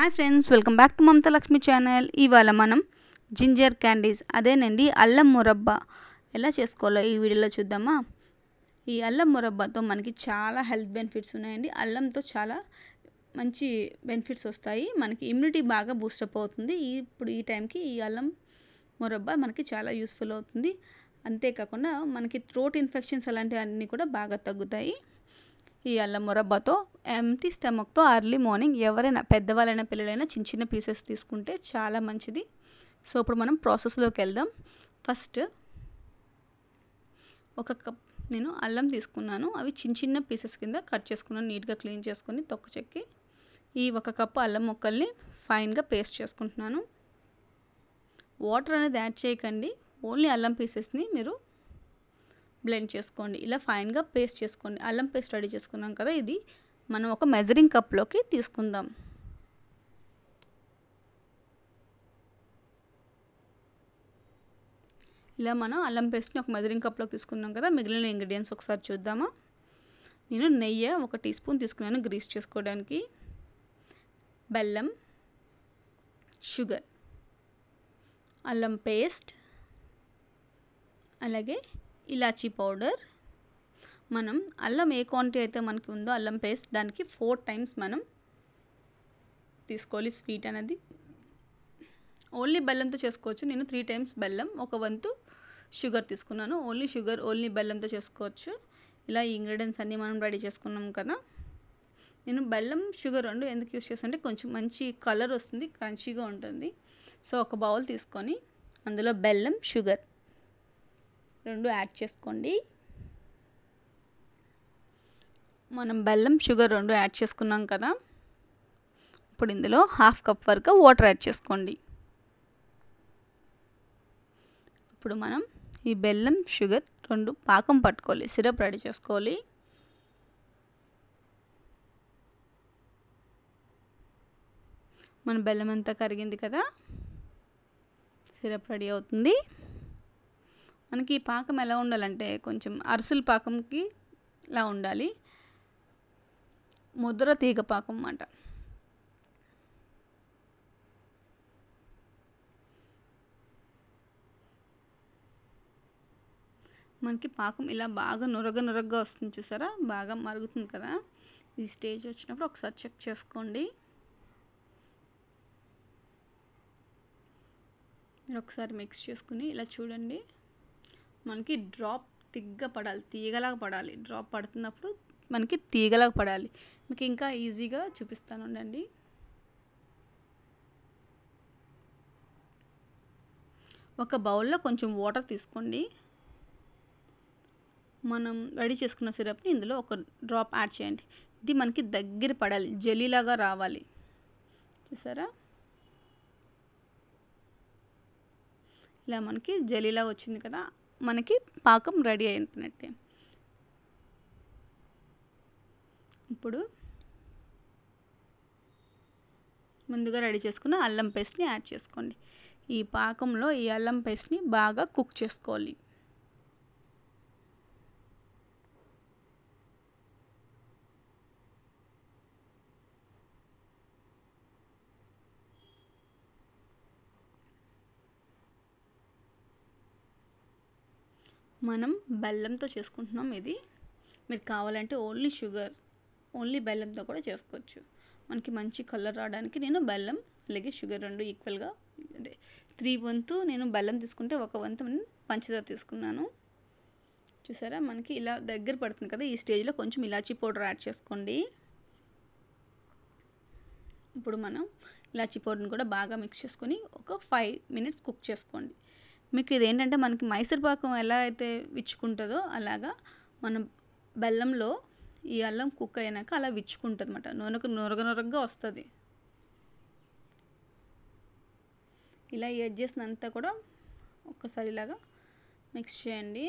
hi friends welcome back to Mamata Lakshmi channel ఇవాళ మనం ginger candies అదేనండి అల్లం మురబ్బా ఎలా చేసుకోవాలో ఈ వీడియోలో చూద్దామా ఈ అల్లం మురబ్బాతో మనకి చాలా హెల్త్ బెనిఫిట్స్ ఉన్నాయండి అల్లంతో చాలా మంచి బెనిఫిట్స్ వస్తాయి మనకి ఇమ్యూనిటీ బాగా బూస్టప్ అవుతుంది ఇప్పుడు ఈ టైంకి ఈ అల్లం మురబ్బా మనకి చాలా యూస్ఫుల్ అవుతుంది అంతేకాకుండా మనకి త్రోట్ ఇన్ఫెక్షన్స్ అలాంటివన్నీ కూడా బాగా తగ్గుతాయి ఈ అల్లం మురబ్బాతో ఎంటీ స్టమక్తో అర్లీ మార్నింగ్ ఎవరైనా పెద్దవాళ్ళైనా పిల్లలైనా చిన్న చిన్న పీసెస్ తీసుకుంటే చాలా మంచిది సో ఇప్పుడు మనం ప్రాసెస్లోకి వెళ్దాం ఫస్ట్ ఒక కప్ నేను అల్లం తీసుకున్నాను అవి చిన్న చిన్న పీసెస్ కింద కట్ చేసుకున్నాను నీట్గా క్లీన్ చేసుకొని తొక్క చెక్కి ఈ ఒక కప్పు అల్లం ముక్కల్ని ఫైన్గా పేస్ట్ చేసుకుంటున్నాను వాటర్ అనేది యాడ్ చేయకండి ఓన్లీ అల్లం పీసెస్ని మీరు బ్లెండ్ చేసుకోండి ఇలా ఫైన్గా పేస్ట్ చేసుకోండి అల్లం పేస్ట్ రెడీ చేసుకున్నాం కదా ఇది మనం ఒక మెజరింగ్ కప్లోకి తీసుకుందాం ఇలా మనం అల్లం పేస్ట్ని ఒక మెజరింగ్ కప్లోకి తీసుకున్నాం కదా మిగిలిన ఇంగ్రీడియంట్స్ ఒకసారి చూద్దామా నేను నెయ్యి ఒక టీ స్పూన్ తీసుకున్నాను గ్రీస్ చేసుకోవడానికి బెల్లం షుగర్ అల్లం పేస్ట్ అలాగే ఇలాచీ పౌడర్ మనం అల్లం ఏ క్వాంటిటీ అయితే మనకి ఉందో అల్లం పేస్ట్ దానికి ఫోర్ టైమ్స్ మనం తీసుకోవాలి స్వీట్ అనేది ఓన్లీ బెల్లంతో చేసుకోవచ్చు నేను త్రీ టైమ్స్ బెల్లం ఒక వంతు షుగర్ తీసుకున్నాను ఓన్లీ షుగర్ ఓన్లీ బెల్లంతో చేసుకోవచ్చు ఇలా ఈ ఇంగ్రీడియంట్స్ అన్నీ మనం రెడీ చేసుకున్నాం కదా నేను బెల్లం షుగర్ రెండు ఎందుకు యూస్ చేస్తుంటే కొంచెం మంచి కలర్ వస్తుంది క్రంచీగా ఉంటుంది సో ఒక బౌల్ తీసుకొని అందులో బెల్లం షుగర్ రెండు యాడ్ చేసుకోండి మనం బెల్లం షుగర్ రెండు యాడ్ చేసుకున్నాం కదా ఇప్పుడు ఇందులో హాఫ్ కప్ వరకు వాటర్ యాడ్ చేసుకోండి ఇప్పుడు మనం ఈ బెల్లం షుగర్ రెండు పాకం పట్టుకోవాలి సిరప్ రెడీ చేసుకోవాలి మన బెల్లం అంతా కరిగింది కదా సిరప్ రెడీ అవుతుంది మనకి ఈ పాకం ఎలా ఉండాలంటే కొంచెం అరిసెల పాకంకి ఇలా ఉండాలి ముద్ర తీగ పాకం అన్నమాట మనకి పాకం ఇలా బాగా నురగ నురగ్గా వస్తుంది చూసారా బాగా మరుగుతుంది కదా ఈ స్టేజ్ వచ్చినప్పుడు ఒకసారి చెక్ చేసుకోండి మీరు ఒకసారి మిక్స్ చేసుకుని ఇలా చూడండి మనకి డ్రాప్ తిగ్గ పడాలి తీగలాగా పడాలి డ్రాప్ పడుతున్నప్పుడు మనకి తీగలాగా పడాలి మీకు ఇంకా ఈజీగా చూపిస్తాను ఉండండి ఒక బౌల్లో కొంచెం వాటర్ తీసుకోండి మనం రెడీ చేసుకున్న సిరప్ని ఇందులో ఒక డ్రాప్ యాడ్ చేయండి ఇది మనకి దగ్గర పడాలి జలీలాగా రావాలి చూసారా ఇలా మనకి జెల్లీలాగా వచ్చింది కదా మనకి పాకం రెడీ అయినట్టే ఇప్పుడు ముందుగా రెడీ చేసుకున్న అల్లం పేస్ట్ని యాడ్ చేసుకోండి ఈ పాకంలో ఈ అల్లం పేస్ట్ని బాగా కుక్ చేసుకోవాలి మనం బెల్లంతో చేసుకుంటున్నాం ఇది మీరు కావాలంటే ఓన్లీ షుగర్ ఓన్లీ బెల్లంతో కూడా చేసుకోవచ్చు మనకి మంచి కలర్ రావడానికి నేను బెల్లం అలాగే షుగర్ రెండు ఈక్వల్గా అదే త్రీ వంతు నేను బెల్లం తీసుకుంటే ఒక వంతు నేను పంచదార తీసుకున్నాను చూసారా మనకి ఇలా దగ్గర పడుతుంది కదా ఈ స్టేజ్లో కొంచెం ఇలాచీ పౌడర్ యాడ్ చేసుకోండి ఇప్పుడు మనం ఇలాచీ పౌడర్ని కూడా బాగా మిక్స్ చేసుకొని ఒక ఫైవ్ మినిట్స్ కుక్ చేసుకోండి మీకు ఇదేంటంటే మనకి మైసూర్ పాకం ఎలా అయితే విచ్చుకుంటుందో అలాగా మనం బెల్లంలో ఈ అల్లం కుక్ అయినాక అలా విచ్చుకుంటుంది అనమాట నూనెకు నొరగ నొరగగా వస్తుంది ఇలా ఎడ్జెస్ చేసినంత కూడా ఒక్కసారి ఇలాగా మిక్స్ చేయండి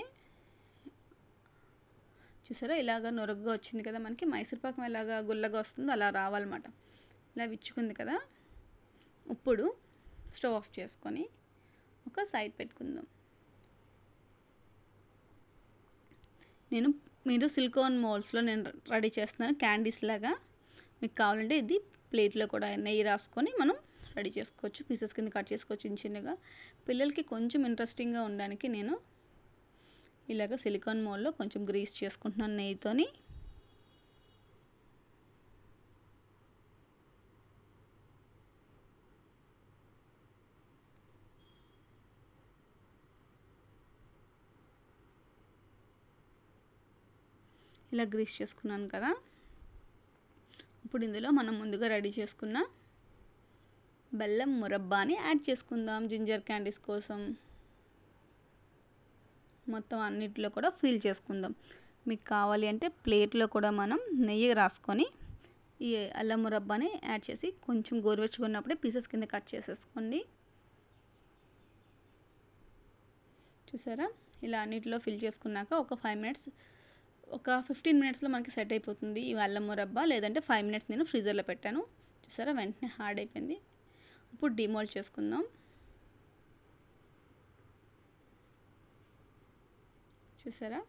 చూసారా ఇలాగ నొరగగా వచ్చింది కదా మనకి మైసూర్ పాకం ఎలాగా గుల్లగా వస్తుందో అలా రావాలన్నమాట ఇలా విచ్చుకుంది కదా ఇప్పుడు స్టవ్ ఆఫ్ చేసుకొని ఒక సైడ్ పెట్టుకుందాం నేను మీరు సిలికాన్ మోల్స్లో నేను రెడీ చేస్తున్నాను క్యాండీస్ లాగా మీకు కావాలంటే ఇది ప్లేట్లో కూడా నెయ్యి రాసుకొని మనం రెడీ చేసుకోవచ్చు పీసెస్ కింద కట్ చేసుకోవచ్చు చిన్న చిన్నగా పిల్లలకి కొంచెం ఇంట్రెస్టింగ్గా ఉండడానికి నేను ఇలాగ సిలికాన్ మోల్లో కొంచెం గ్రీస్ చేసుకుంటున్నాను నెయ్యితోని ఇలా గ్రీస్ చేసుకున్నాను కదా ఇప్పుడు ఇందులో మనం ముందుగా రెడీ చేసుకున్న బెల్లం మురబ్బాని యాడ్ చేసుకుందాం జింజర్ క్యాండీస్ కోసం మొత్తం అన్నిటిలో కూడా ఫీల్ చేసుకుందాం మీకు కావాలి అంటే ప్లేట్లో కూడా మనం నెయ్యి రాసుకొని ఈ అల్లం మురబ్బాని యాడ్ చేసి కొంచెం గోరువెచ్చుకున్నప్పుడే పీసెస్ కింద కట్ చేసేసుకోండి చూసారా ఇలా అన్నిటిలో ఫిల్ చేసుకున్నాక ఒక ఫైవ్ మినిట్స్ ఒక ఫిఫ్టీన్ మినిట్స్లో మనకి సెట్ అయిపోతుంది ఈ అల్లం మురబ్బా లేదంటే ఫైవ్ మినిట్స్ నేను ఫ్రీజర్లో పెట్టాను చూసారా వెంటనే హార్డ్ అయిపోయింది ఇప్పుడు డిమోల్ చేసుకుందాం చూసారా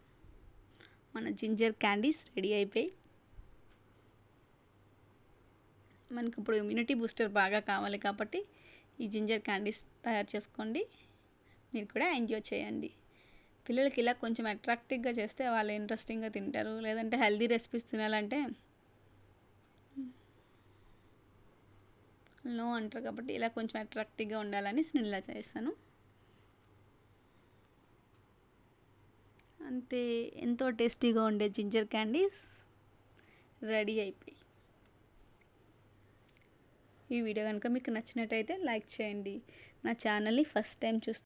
మన జింజర్ క్యాండీస్ రెడీ అయిపోయి మనకి ఇప్పుడు ఇమ్యూనిటీ బూస్టర్ బాగా కావాలి కాబట్టి ఈ జింజర్ క్యాండీస్ తయారు చేసుకోండి మీరు కూడా ఎంజాయ్ చేయండి పిల్లలకి ఇలా కొంచెం అట్రాక్టివ్గా చేస్తే వాళ్ళు ఇంట్రెస్టింగ్గా తింటారు లేదంటే హెల్దీ రెసిపీస్ తినాలంటే నో అంటారు కాబట్టి ఇలా కొంచెం అట్రాక్టివ్గా ఉండాలని నేను ఇలా చేస్తాను అంతే ఎంతో టేస్టీగా ఉండే జింజర్ క్యాండీస్ రెడీ అయిపోయి ఈ వీడియో కనుక మీకు నచ్చినట్టయితే లైక్ చేయండి నా ఛానల్ని ఫస్ట్ టైం చూస్తే